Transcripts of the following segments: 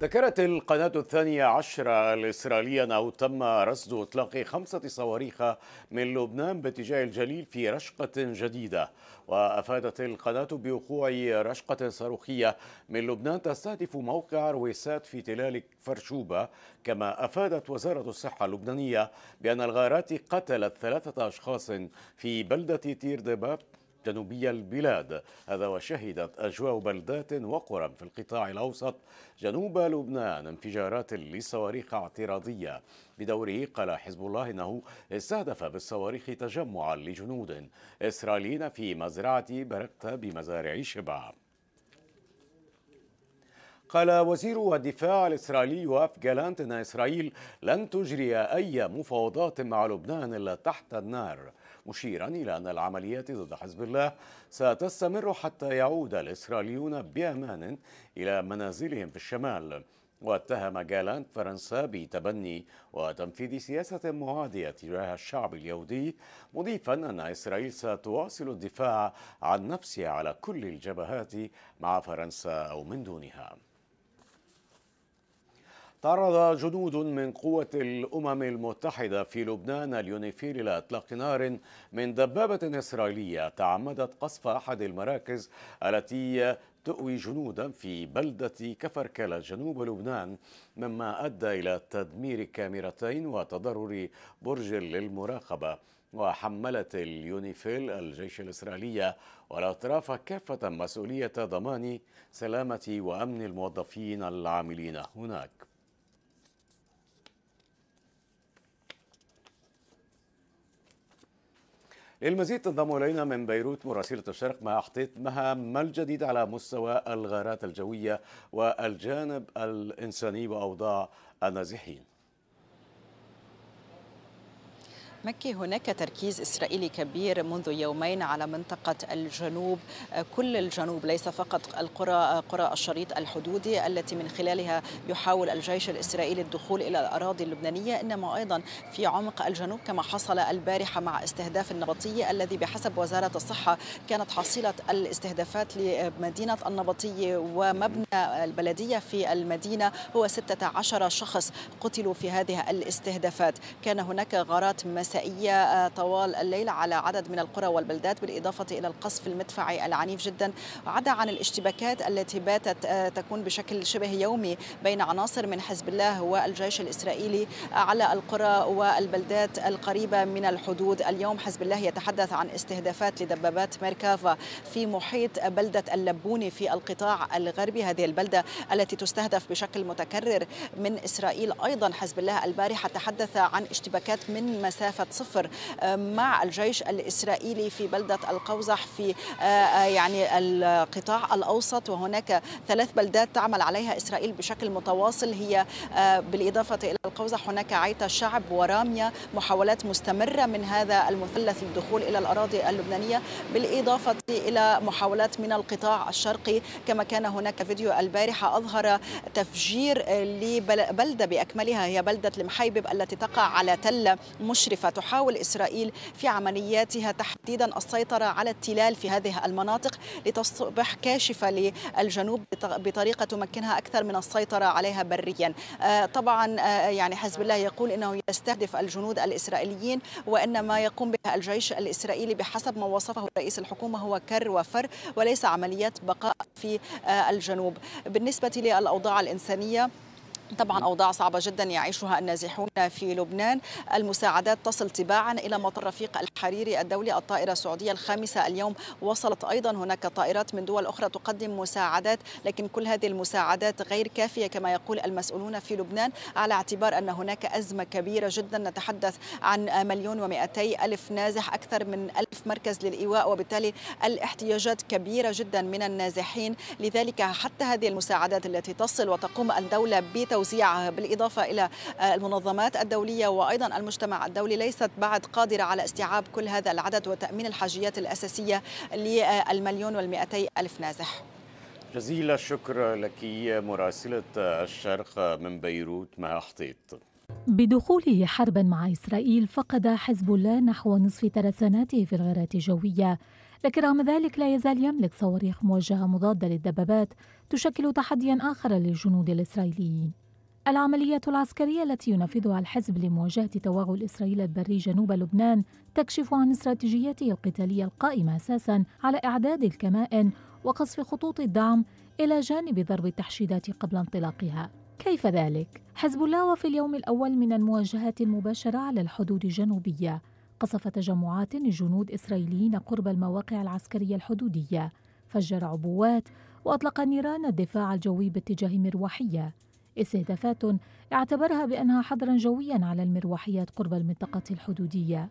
ذكرت القناة الثانية عشرة الإسرائيلية أنه تم رصد إطلاق خمسة صواريخ من لبنان باتجاه الجليل في رشقة جديدة وأفادت القناة بوقوع رشقة صاروخية من لبنان تستهدف موقع رويسات في تلال فرشوبة كما أفادت وزارة الصحة اللبنانية بأن الغارات قتلت ثلاثة أشخاص في بلدة تير دباب جنوبي البلاد هذا وشهدت أجواء بلدات وقرى في القطاع الأوسط جنوب لبنان انفجارات لصواريخ اعتراضية بدوره قال حزب الله أنه استهدف بالصواريخ تجمعا لجنود إسرائيليين في مزرعة برقتا بمزارع شبع قال وزير الدفاع الإسرائيلي واف جالانت أن إسرائيل لن تجري أي مفاوضات مع لبنان إلا تحت النار مشيرا إلى أن العمليات ضد حزب الله ستستمر حتى يعود الإسرائيليون بأمان إلى منازلهم في الشمال واتهم جالانت فرنسا بتبني وتنفيذ سياسة معادية تجاه الشعب اليهودي مضيفا أن إسرائيل ستواصل الدفاع عن نفسها على كل الجبهات مع فرنسا أو من دونها تعرض جنود من قوة الأمم المتحدة في لبنان اليونيفيل إلى إطلاق نار من دبابة إسرائيلية تعمدت قصف أحد المراكز التي تؤوي جنودا في بلدة كفركلة جنوب لبنان مما أدى إلى تدمير كاميرتين وتضرر برج للمراقبة وحملت اليونيفيل الجيش الإسرائيلي والأطراف كافة مسؤولية ضمان سلامة وأمن الموظفين العاملين هناك المزيد تنضم الينا من بيروت مراسله الشرق مع مها ما الجديد على مستوى الغارات الجويه والجانب الانساني واوضاع النازحين مكي هناك تركيز إسرائيلي كبير منذ يومين على منطقة الجنوب كل الجنوب ليس فقط القرى قرى الشريط الحدودي التي من خلالها يحاول الجيش الإسرائيلي الدخول إلى الأراضي اللبنانية إنما أيضا في عمق الجنوب كما حصل البارحة مع استهداف النبطية الذي بحسب وزارة الصحة كانت حصيلة الاستهدافات لمدينة النبطية ومبنى البلدية في المدينة هو 16 شخص قتلوا في هذه الاستهدافات كان هناك غارات مساء شتائية آه، طوال الليل على عدد من القرى والبلدات بالإضافة إلى القصف المدفعي العنيف جدا عدا عن الاشتباكات التي باتت آه، تكون بشكل شبه يومي بين عناصر من حزب الله والجيش الإسرائيلي على القرى والبلدات القريبة من الحدود اليوم حزب الله يتحدث عن استهدافات لدبابات ميركافا في محيط بلدة اللبوني في القطاع الغربي هذه البلدة التي تستهدف بشكل متكرر من إسرائيل أيضا حزب الله البارحة تحدث عن اشتباكات من مسافة صفر آه، مع الجيش الإسرائيلي في بلدة القوزح في آه، آه، يعني القطاع الأوسط وهناك ثلاث بلدات تعمل عليها إسرائيل بشكل متواصل هي بالإضافة إلى القوزح هناك عيتا الشعب ورامية محاولات مستمرة من هذا المثلث للدخول إلى الأراضي اللبنانية بالإضافة إلى محاولات من القطاع الشرقي كما كان هناك فيديو البارحة أظهر تفجير لبلدة بأكملها هي بلدة المحيبب التي تقع على تل مشرفة تحاول إسرائيل في عملياتها تحديدا السيطرة على التلال في هذه المناطق لتصبح كاشفة للجنوب بطريقة تمكنها أكثر من السيطرة عليها بريا آه، طبعا آه، يعني حزب الله يقول أنه يستهدف الجنود الإسرائيليين وإنما يقوم بها الجيش الإسرائيلي بحسب ما وصفه رئيس الحكومة هو كر وفر وليس عمليات بقاء في آه، الجنوب بالنسبة للأوضاع الإنسانية طبعا أوضاع صعبة جدا يعيشها النازحون في لبنان المساعدات تصل تباعا إلى مطار رفيق الحريري الدولي الطائرة السعودية الخامسة اليوم وصلت أيضا هناك طائرات من دول أخرى تقدم مساعدات لكن كل هذه المساعدات غير كافية كما يقول المسؤولون في لبنان على اعتبار أن هناك أزمة كبيرة جدا نتحدث عن مليون ومئتي ألف نازح أكثر من ألف مركز للإيواء وبالتالي الاحتياجات كبيرة جدا من النازحين لذلك حتى هذه المساعدات التي تصل وتقوم الدولة بت توزيعه بالإضافة إلى آه، المنظمات الدولية وأيضا المجتمع الدولي ليست بعد قادرة على استيعاب كل هذا العدد وتأمين الحاجيات الأساسية للمليون والمئتي ألف نازح جزيل الشكر لك مراسلة الشرق من بيروت مع حطيط بدخوله حربا مع إسرائيل فقد حزب الله نحو نصف ترساناته في الغارات الجوية لكن رغم ذلك لا يزال يملك صواريخ موجهة مضادة للدبابات تشكل تحديا آخر للجنود الإسرائيليين العمليات العسكرية التي ينفذها الحزب لمواجهة توغل الإسرائيل البري جنوب لبنان تكشف عن استراتيجيته القتالية القائمة أساسا على إعداد الكمائن وقصف خطوط الدعم إلى جانب ضرب التحشيدات قبل انطلاقها كيف ذلك؟ حزب الله وفي اليوم الأول من المواجهات المباشرة على الحدود الجنوبية قصف تجمعات لجنود إسرائيليين قرب المواقع العسكرية الحدودية فجر عبوات وأطلق نيران الدفاع الجوي باتجاه مروحية استهدافات اعتبرها بأنها حظرا جويا على المروحيات قرب المنطقة الحدودية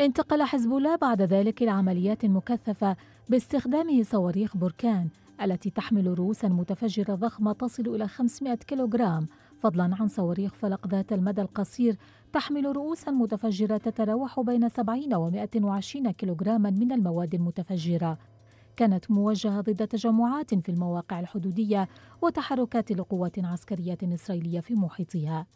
انتقل حزب الله بعد ذلك لعمليات مكثفة باستخدامه صواريخ بركان التي تحمل رؤوسا متفجرة ضخمة تصل إلى 500 كيلوغرام فضلا عن صواريخ فلق ذات المدى القصير تحمل رؤوسا متفجرة تتراوح بين 70 و 120 كيلوغراما من المواد المتفجرة كانت موجهة ضد تجمعات في المواقع الحدودية وتحركات لقوات عسكرية إسرائيلية في محيطها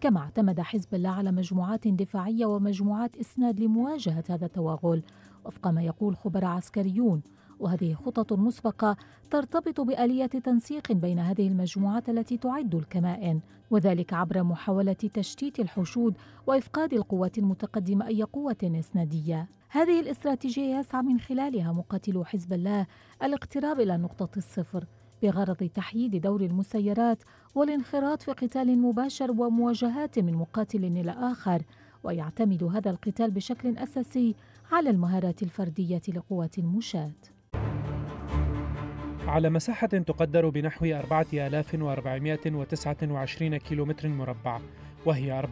كما اعتمد حزب الله على مجموعات دفاعية ومجموعات إسناد لمواجهة هذا التوغل وفق ما يقول خبراء عسكريون وهذه خطط مسبقة ترتبط بآلية تنسيق بين هذه المجموعات التي تعد الكمائن وذلك عبر محاولة تشتيت الحشود وإفقاد القوات المتقدمة أي قوة إسنادية هذه الاستراتيجية يسعى من خلالها مقاتلو حزب الله الاقتراب إلى نقطة الصفر بغرض تحييد دور المسيرات والانخراط في قتال مباشر ومواجهات من مقاتل إلى آخر ويعتمد هذا القتال بشكل أساسي على المهارات الفردية لقوات المشاة على مساحة تقدر بنحو 4429 كيلومتر مربع وهي 40%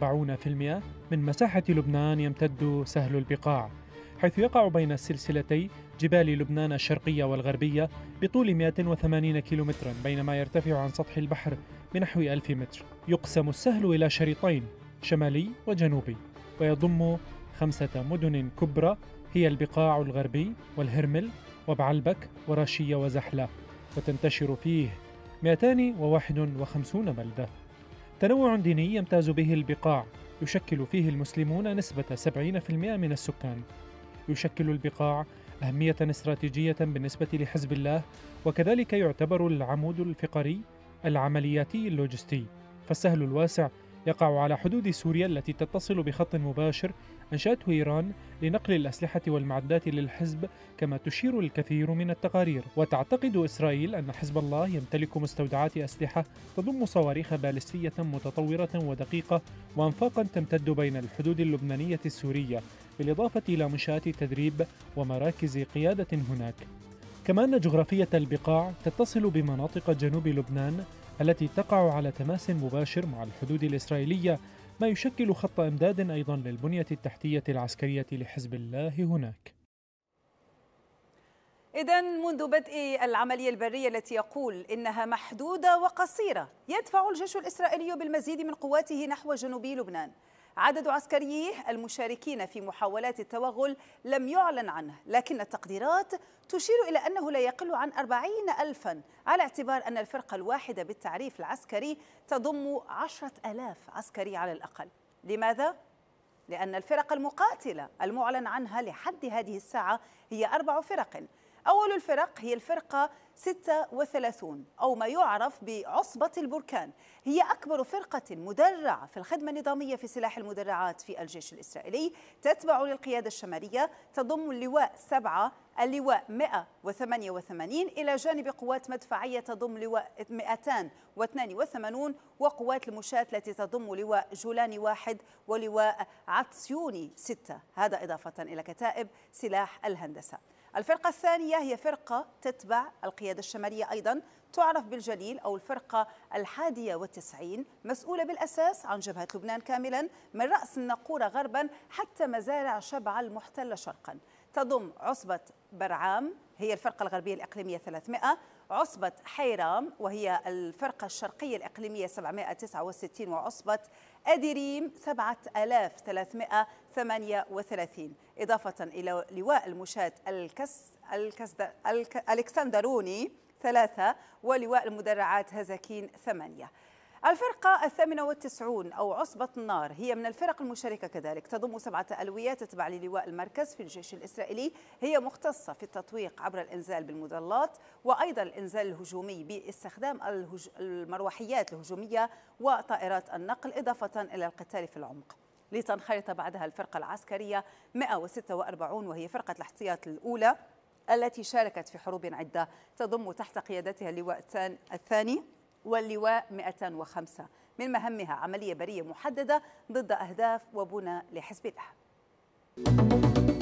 من مساحة لبنان يمتد سهل البقاع حيث يقع بين سلسلتي جبال لبنان الشرقية والغربية بطول 180 كيلومترا بينما يرتفع عن سطح البحر بنحو 1000 متر يقسم السهل إلى شريطين شمالي وجنوبي ويضم خمسة مدن كبرى هي البقاع الغربي والهرمل وبعلبك وراشية وزحلة وتنتشر فيه 251 بلدة تنوع ديني يمتاز به البقاع يشكل فيه المسلمون نسبة 70% من السكان يشكل البقاع أهمية استراتيجية بالنسبة لحزب الله وكذلك يعتبر العمود الفقري العملياتي اللوجستي فالسهل الواسع يقع على حدود سوريا التي تتصل بخط مباشر أنشأته إيران لنقل الأسلحة والمعدات للحزب كما تشير الكثير من التقارير وتعتقد إسرائيل أن حزب الله يمتلك مستودعات أسلحة تضم صواريخ بالستية متطورة ودقيقة وأنفاقا تمتد بين الحدود اللبنانية السورية بالإضافة إلى منشآت تدريب ومراكز قيادة هناك كما أن جغرافية البقاع تتصل بمناطق جنوب لبنان التي تقع على تماس مباشر مع الحدود الإسرائيلية ما يشكل خط امداد ايضا للبنيه التحتيه العسكريه لحزب الله هناك. اذا منذ بدء العمليه البريه التي يقول انها محدوده وقصيره، يدفع الجيش الاسرائيلي بالمزيد من قواته نحو جنوب لبنان. عدد عسكريه المشاركين في محاولات التوغل لم يعلن عنه لكن التقديرات تشير إلى أنه لا يقل عن أربعين ألفا على اعتبار أن الفرقة الواحدة بالتعريف العسكري تضم عشرة ألاف عسكري على الأقل لماذا؟ لأن الفرق المقاتلة المعلن عنها لحد هذه الساعة هي أربع فرق أول الفرق هي الفرقة 36 أو ما يعرف بعصبة البركان هي أكبر فرقة مدرعة في الخدمة النظامية في سلاح المدرعات في الجيش الإسرائيلي تتبع للقيادة الشمالية تضم اللواء 7 اللواء 188 إلى جانب قوات مدفعية تضم لواء 282 وقوات المشاة التي تضم لواء جولاني واحد ولواء عطسيوني ستة هذا إضافة إلى كتائب سلاح الهندسة الفرقة الثانية هي فرقة تتبع القيادة القيادة الشمالية أيضا تعرف بالجليل أو الفرقة الحادية والتسعين مسؤولة بالأساس عن جبهة لبنان كاملا من رأس النقورة غربا حتى مزارع شبعة المحتلة شرقا تضم عصبة برعام هي الفرقة الغربية الإقليمية 300 عصبة حيرام وهي الفرقة الشرقية الإقليمية 769 وعصبة أديريم 7338 إضافة إلى لواء المشاة الكس الكس الكسندروني ثلاثة ولواء المدرعات هزاكين ثمانية الفرقة الثامنة والتسعون أو عصبة النار هي من الفرق المشاركة كذلك تضم سبعة ألويات تتبع للواء المركز في الجيش الإسرائيلي هي مختصة في التطويق عبر الإنزال بالمظلات وأيضا الإنزال الهجومي باستخدام المروحيات الهجومية وطائرات النقل إضافة إلى القتال في العمق لتنخرط بعدها الفرقة العسكرية 146 وهي فرقة الاحتياط الأولى التي شاركت في حروب عدة تضم تحت قيادتها اللواء الثاني واللواء 205 من مهمها عملية برية محددة ضد أهداف وبنى لحزب الله